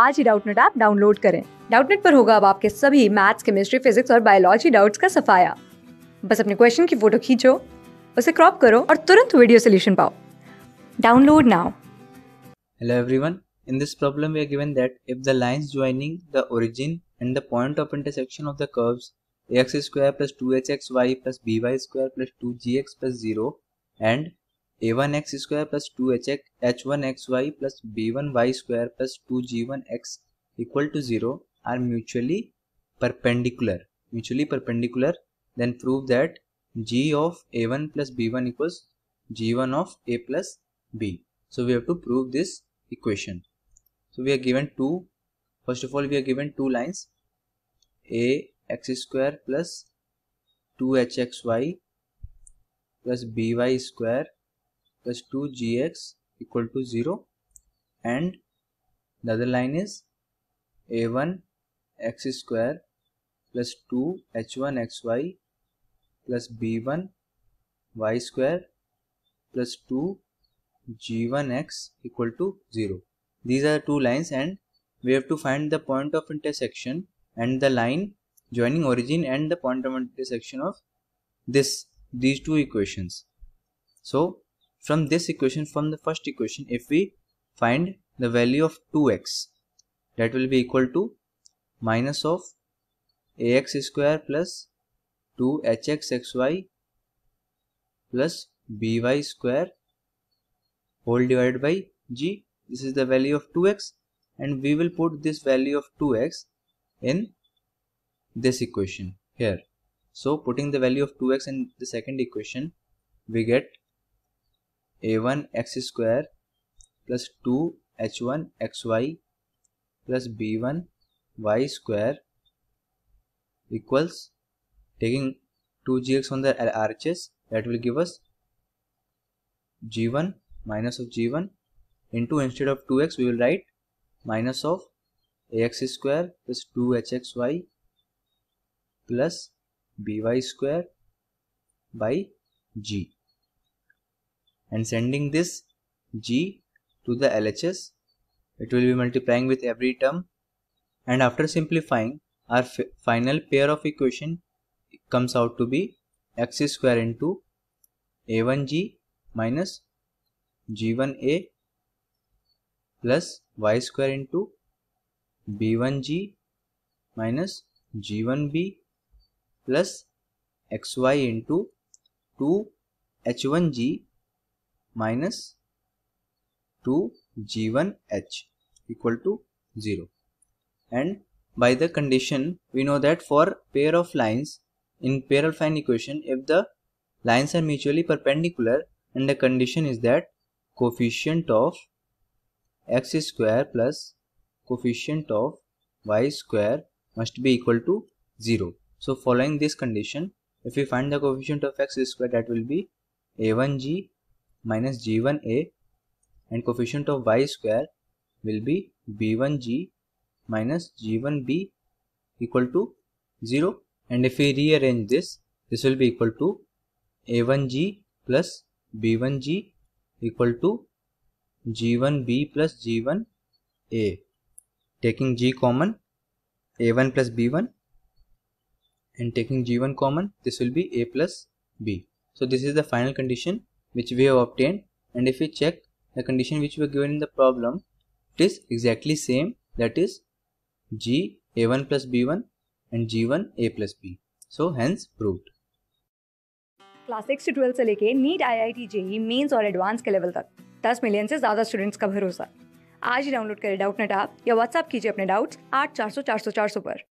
आज ही Doubtnut app download करें डाउटनेट पर होगा अब आपके सभी मैथ्स केमिस्ट्री फिजिक्स और बायोलॉजी डाउट्स का सफाया बस अपने क्वेश्चन की फोटो खींचो उसे क्रॉप करो और तुरंत वीडियो सोल्यूशन पाओ download now hello everyone In this problem we are given that if the lines joining the origin and the point of intersection of the curves ax square plus 2hxy plus by square plus 2gx plus 0 and a1x square plus 2hx h1xy plus b1y square plus 2g1x equal to 0 are mutually perpendicular mutually perpendicular then prove that g of a1 plus b1 equals g1 of a plus b so we have to prove this equation so we are given two. First of all we are given two lines a x square plus 2hxy plus by square plus 2gx equal to 0 and the other line is a1 x square plus 2 h1 xy plus b1 y square plus 2 g1 x equal to 0. These are two lines and we have to find the point of intersection and the line joining origin and the point of intersection of this these two equations. So from this equation from the first equation if we find the value of 2x that will be equal to minus of ax square plus 2hxxy plus by square whole divided by g this is the value of 2x and we will put this value of 2x in this equation here so putting the value of 2x in the second equation we get a1 x square plus 2 h1 xy plus b1 y square equals taking 2gx on the RHS that will give us g1 minus of g1 into instead of 2x we will write minus of ax square plus 2hxy plus by square by g and sending this G to the LHS. It will be multiplying with every term and after simplifying our final pair of equation comes out to be x square into a1g minus g1a plus y square into b1g minus g1b plus xy into 2h1g minus 2g1h equal to 0 and by the condition we know that for pair of lines in pair of line equation if the lines are mutually perpendicular and the condition is that coefficient of x square plus coefficient of y square must be equal to 0. So following this condition if we find the coefficient of x square that will be a1g minus g1a and coefficient of y square will be b1g minus g1b equal to 0 and if we rearrange this this will be equal to a1g plus b1g equal to g1b plus g1a taking g common a1 plus b1 and taking g1 common this will be a plus b so this is the final condition which we have obtained and if we check the condition which we were given in the problem it is exactly same that is g a1 plus b1 and g1 a plus b so hence proved class six से twelfth से लेके NEET I I T JEE mains और advance level लेवल तक दस million से ज्यादा students का भरोसा आज ही डाउनलोड करें डाउट नेट आप या व्हाट्सअप कीजिए अपने डाउट्स आठ चार सौ चार सौ चार सौ पर